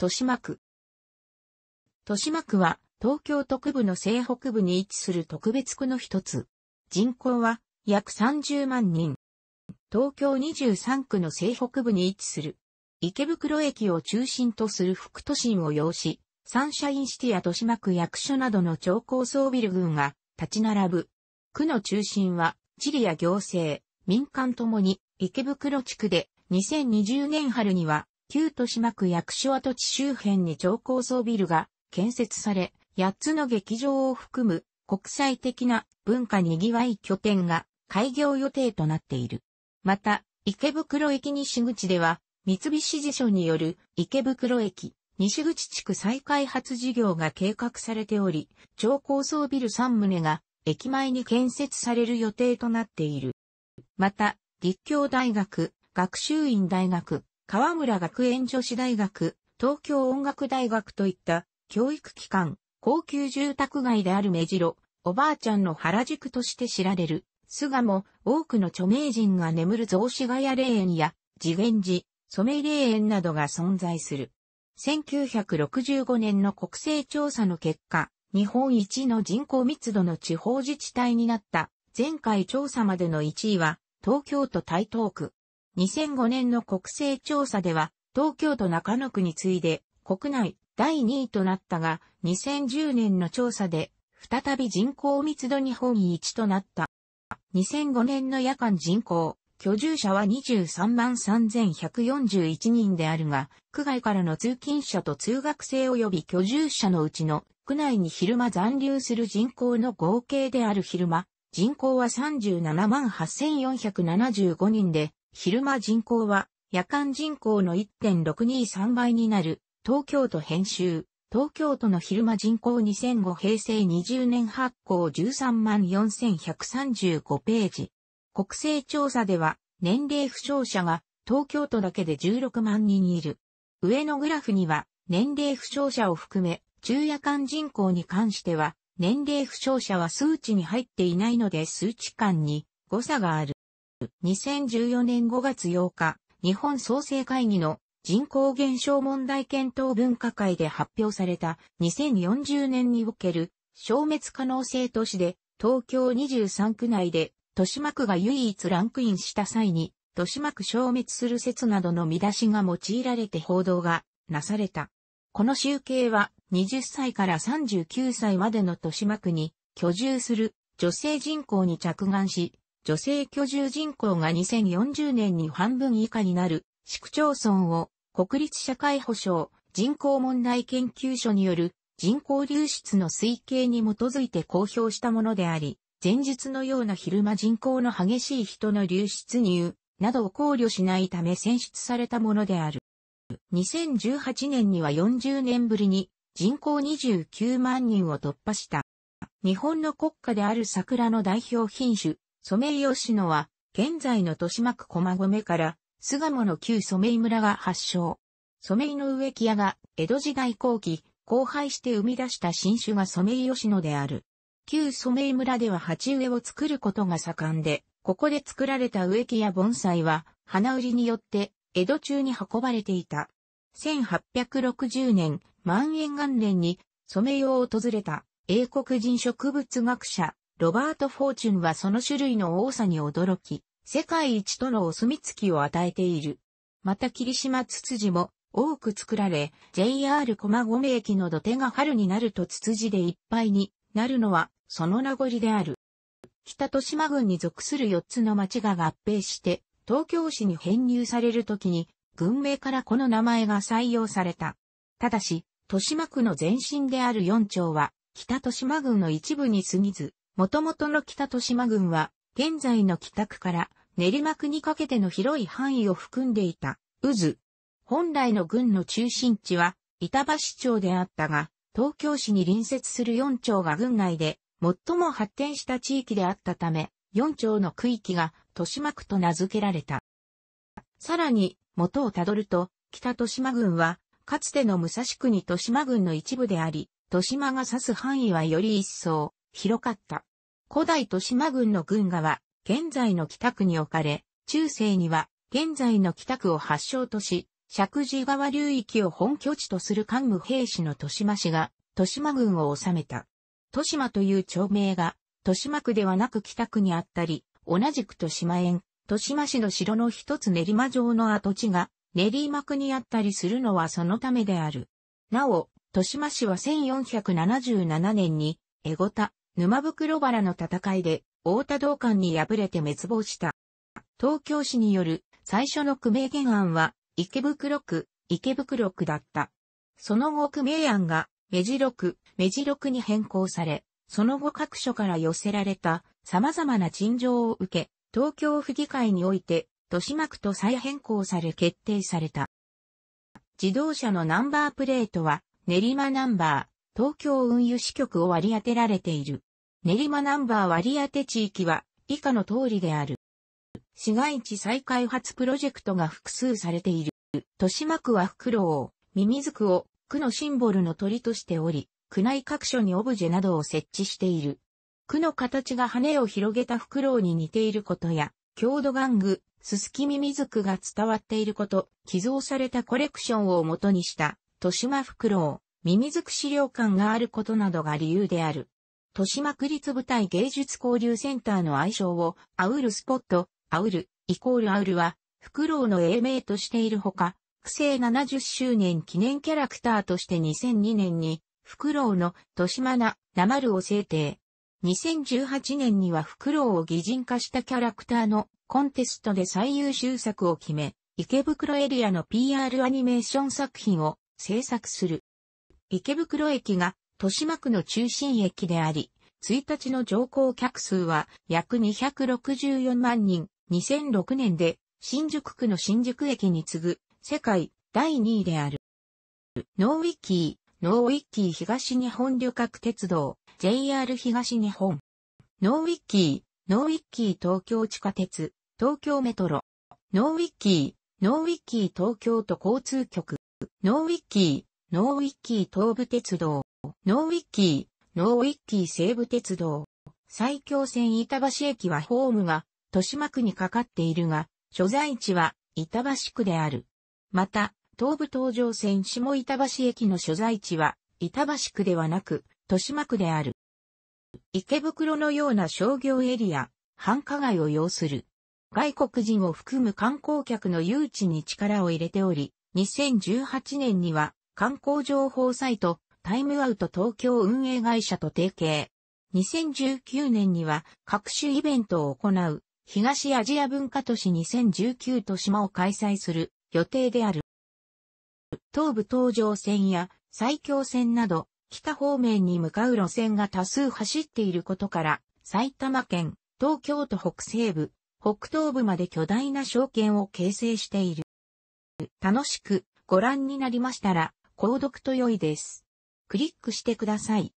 豊島区。豊島区は、東京都部の西北部に位置する特別区の一つ。人口は、約30万人。東京23区の西北部に位置する。池袋駅を中心とする副都心を要し、サンシャインシティや豊島区役所などの超高層ビル群が立ち並ぶ。区の中心は、地理や行政、民間ともに池袋地区で2020年春には旧豊島区役所跡地周辺に超高層ビルが建設され、8つの劇場を含む国際的な文化にぎわい拠点が開業予定となっている。また、池袋駅西口では、三菱地所による池袋駅西口地区再開発事業が計画されており、超高層ビル3棟が駅前に建設される予定となっている。また、立教大学、学習院大学、河村学園女子大学、東京音楽大学といった教育機関、高級住宅街である目白、おばあちゃんの原宿として知られる、菅も多くの著名人が眠る雑司ヶ谷霊園や、次元寺、染霊園などが存在する。1965年の国勢調査の結果、日本一の人口密度の地方自治体になった、前回調査までの1位は、東京都台東区、2005年の国勢調査では、東京都中野区に次いで国内第2位となったが、2010年の調査で、再び人口密度日本一となった。2005年の夜間人口、居住者は23万3141人であるが、区外からの通勤者と通学生及び居住者のうちの、区内に昼間残留する人口の合計である昼間、人口は37万8475人で、昼間人口は夜間人口の1.623倍になる東京都編集。東京都の昼間人口2005平成20年発行13万4135ページ。国勢調査では年齢不詳者が東京都だけで16万人いる。上のグラフには年齢不詳者を含め昼夜間人口に関しては年齢不詳者は数値に入っていないので数値間に誤差がある。2014年5月8日、日本創生会議の人口減少問題検討分科会で発表された2040年における消滅可能性都市で東京23区内で豊島区が唯一ランクインした際に豊島区消滅する説などの見出しが用いられて報道がなされた。この集計は20歳から39歳までの豊島区に居住する女性人口に着眼し、女性居住人口が2040年に半分以下になる市区町村を国立社会保障人口問題研究所による人口流出の推計に基づいて公表したものであり、前日のような昼間人口の激しい人の流出入などを考慮しないため選出されたものである。2018年には40年ぶりに人口29万人を突破した。日本の国家である桜の代表品種、ソメイヨシノは、現在の豊島区駒込から、巣鴨の旧ソメイ村が発祥。ソメイの植木屋が、江戸時代後期、荒廃して生み出した新種がソメイヨシノである。旧ソメイ村では鉢植えを作ることが盛んで、ここで作られた植木や盆栽は、花売りによって、江戸中に運ばれていた。1860年、万円元年に、ソメイを訪れた、英国人植物学者、ロバート・フォーチュンはその種類の多さに驚き、世界一とのお墨付きを与えている。また霧島ツツジも多く作られ、JR 駒込駅の土手が春になるとツツジでいっぱいになるのはその名残である。北豊島郡に属する4つの町が合併して、東京市に編入されるときに、軍名からこの名前が採用された。ただし、豊島区の前身である4町は、北豊島郡の一部に過ぎず、元々の北豊島郡は、現在の北区から練馬区にかけての広い範囲を含んでいた、渦。本来の郡の中心地は、板橋町であったが、東京市に隣接する四町が郡内で、最も発展した地域であったため、四町の区域が豊島区と名付けられた。さらに、元をたどると、北豊島郡は、かつての武蔵区に豊島郡の一部であり、豊島が指す範囲はより一層、広かった。古代豊島郡の郡河は、現在の北区に置かれ、中世には、現在の北区を発祥とし、石寺川流域を本拠地とする官武兵士の豊島氏が、豊島郡を治めた。豊島という町名が、豊島区ではなく北区にあったり、同じく豊島園、豊島市の城の一つ練馬城の跡地が、練馬区にあったりするのはそのためである。なお、豊島市は1477年に、江ごた、沼袋原の戦いで、大田道館に敗れて滅亡した。東京市による最初の区名原案は、池袋区、池袋区だった。その後区名案が、目白区、目白区に変更され、その後各所から寄せられた様々な陳情を受け、東京府議会において、豊島区と再変更され決定された。自動車のナンバープレートは、練馬ナンバー。東京運輸支局を割り当てられている。練馬ナンバー割り当て地域は以下の通りである。市街地再開発プロジェクトが複数されている。豊島区はフクロウを、ミミズクを、区のシンボルの鳥としており、区内各所にオブジェなどを設置している。区の形が羽を広げたフクロウに似ていることや、郷土玩具、ススキミミズクが伝わっていること、寄贈されたコレクションを元にした、豊島フクロウ。ミミズク資料館があることなどが理由である。豊島区立舞台芸術交流センターの愛称を、アウルスポット、アウル、イコールアウルは、フクロウの英名としているほか、区政70周年記念キャラクターとして2002年に、フクロウの豊島な、なまるを制定。2018年にはフクロウを擬人化したキャラクターのコンテストで最優秀作を決め、池袋エリアの PR アニメーション作品を制作する。池袋駅が豊島区の中心駅であり、1日の乗降客数は約264万人、2006年で新宿区の新宿駅に次ぐ世界第2位である。ノーウィキー、ノーウィキー東日本旅客鉄道、JR 東日本。ノーウィキー、ノーウィキー東京地下鉄、東京メトロ。ノーウィキー、ノーウィキー東京都交通局。ノーウィキノーウィッキー東武鉄道、ノーウィッキー、ノーウィッキー西武鉄道、埼京線板橋駅はホームが、豊島区にかかっているが、所在地は板橋区である。また、東武東上線下板橋駅の所在地は、板橋区ではなく、豊島区である。池袋のような商業エリア、繁華街を要する。外国人を含む観光客の誘致に力を入れており、2018年には観光情報サイト、タイムアウト東京運営会社と提携。2019年には各種イベントを行う東アジア文化都市2019都島を開催する予定である。東武東上線や埼京線など北方面に向かう路線が多数走っていることから埼玉県、東京都北西部、北東部まで巨大な証券を形成している。楽しくご覧になりましたら購読と良いです。クリックしてください。